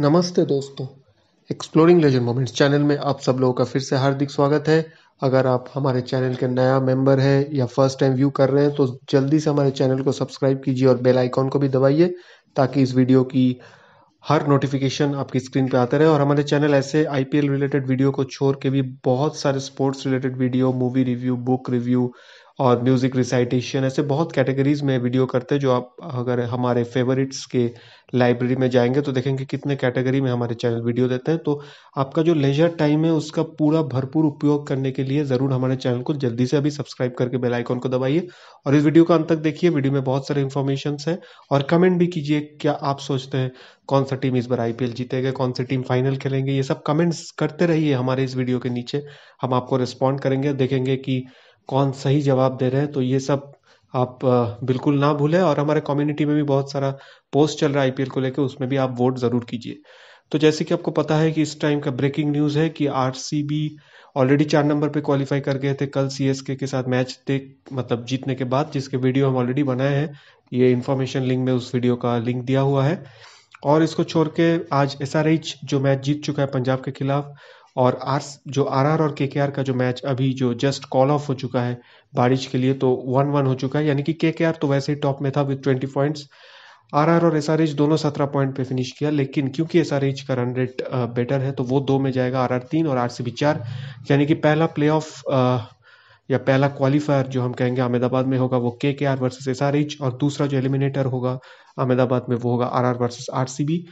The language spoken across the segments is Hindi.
नमस्ते दोस्तों एक्सप्लोरिंग लेजेंड मोमेंट्स चैनल में आप सब लोगों का फिर से हार्दिक स्वागत है अगर आप हमारे चैनल के नया मेंबर हैं या फर्स्ट टाइम व्यू कर रहे हैं तो जल्दी से हमारे चैनल को सब्सक्राइब कीजिए और बेल आइकॉन को भी दबाइए ताकि इस वीडियो की हर नोटिफिकेशन आपकी स्क्रीन पर आते रहे और हमारे चैनल ऐसे आई रिलेटेड वीडियो को छोड़ के भी बहुत सारे sports related video movie review book review और म्यूज़िक रिसाइटेशन ऐसे बहुत कैटेगरीज़ में वीडियो करते हैं जो आप अगर हमारे फेवरेट्स के लाइब्रेरी में जाएंगे तो देखेंगे कितने कैटेगरी में हमारे चैनल वीडियो देते हैं तो आपका जो लेजर टाइम है उसका पूरा भरपूर उपयोग करने के लिए ज़रूर हमारे चैनल को जल्दी से अभी सब्सक्राइब करके बेल आइकॉन को दबाइए और इस वीडियो का अंत तक देखिए वीडियो में बहुत सारे इन्फॉर्मेशन है और कमेंट भी कीजिए क्या आप सोचते हैं कौन सा टीम इस बार आईपीएल जीतेगा कौन सी टीम फाइनल खेलेंगे ये सब कमेंट्स करते रहिए हमारे इस वीडियो के नीचे हम आपको रिस्पॉन्ड करेंगे देखेंगे कि कौन सही जवाब दे रहे हैं तो ये सब आप बिल्कुल ना भूलें और हमारे कम्युनिटी में भी बहुत सारा पोस्ट चल रहा है आईपीएल को लेकर उसमें भी आप वोट ज़रूर कीजिए तो जैसे कि आपको पता है कि इस टाइम का ब्रेकिंग न्यूज़ है कि आरसीबी ऑलरेडी चार नंबर पे क्वालिफाई कर गए थे कल सीएसके के साथ मैच देख मतलब जीतने के बाद जिसके वीडियो हम ऑलरेडी बनाए हैं ये इन्फॉर्मेशन लिंक में उस वीडियो का लिंक दिया हुआ है और इसको छोड़ के आज एस जो मैच जीत चुका है पंजाब के खिलाफ और आर जो आरआर और आर का जो मैच अभी जो जस्ट कॉल ऑफ हो चुका है बारिश के लिए तो वन वन हो चुका है यानी कि आर तो वैसे ही टॉप में था विद ट्वेंटी पॉइंट्स आरआर और एसआरएच दोनों सत्रह पॉइंट पे फिनिश किया लेकिन क्योंकि एसआरएच का रन रेट बेटर है तो वो दो में जाएगा आर तीन और बी चार यानी कि पहला प्ले ऑफ या पहला क्वालिफायर जो हम कहेंगे अहमदाबाद में होगा वो K K R versus S R H और दूसरा जो एलिमिनेटर होगा अहमदाबाद में वो होगा R R versus R C B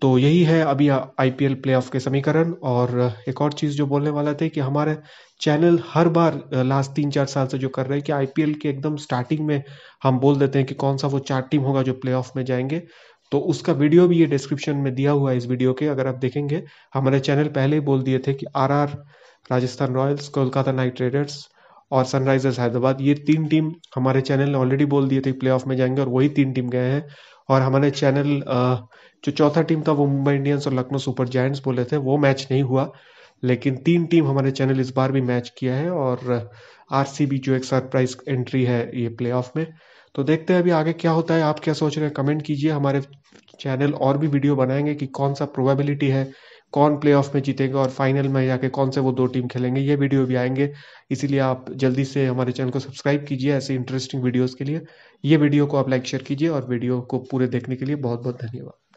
तो यही है अभी आईपीएल प्लेऑफ के समीकरण और एक और चीज़ जो बोलने वाला थे कि हमारे चैनल हर बार लास्ट तीन चार साल से जो कर रहे हैं कि आईपीएल के एकदम स्टार्टिंग में हम बोल देते हैं कि कौन सा वो चार टीम होगा जो प्लेऑफ में जाएंगे तो उसका वीडियो भी ये डिस्क्रिप्शन में दिया हुआ है इस वीडियो के अगर आप देखेंगे हमारे चैनल पहले ही बोल दिए थे कि R Rajasthan Royals Kolkata Knight Riders और सनराइजर्स हैदराबाद ये तीन टीम हमारे चैनल ने ऑलरेडी बोल दिए थे प्लेऑफ में जाएंगे और वही तीन टीम गए हैं और हमारे चैनल जो चौथा टीम था वो मुंबई इंडियंस और लखनऊ सुपर जायंट्स बोले थे वो मैच नहीं हुआ लेकिन तीन टीम हमारे चैनल इस बार भी मैच किया है और आर जो एक सरप्राइज एंट्री है ये प्ले में तो देखते हैं अभी आगे क्या होता है आप क्या सोच रहे हैं कमेंट कीजिए हमारे चैनल और भी वीडियो बनाएंगे कि कौन सा प्रोबेबिलिटी है कौन प्ले ऑफ में जीतेंगे और फाइनल में जाके कौन से वो दो टीम खेलेंगे ये वीडियो भी आएंगे इसीलिए आप जल्दी से हमारे चैनल को सब्सक्राइब कीजिए ऐसे इंटरेस्टिंग वीडियोज़ के लिए ये वीडियो को आप लाइक शेयर कीजिए और वीडियो को पूरे देखने के लिए बहुत बहुत धन्यवाद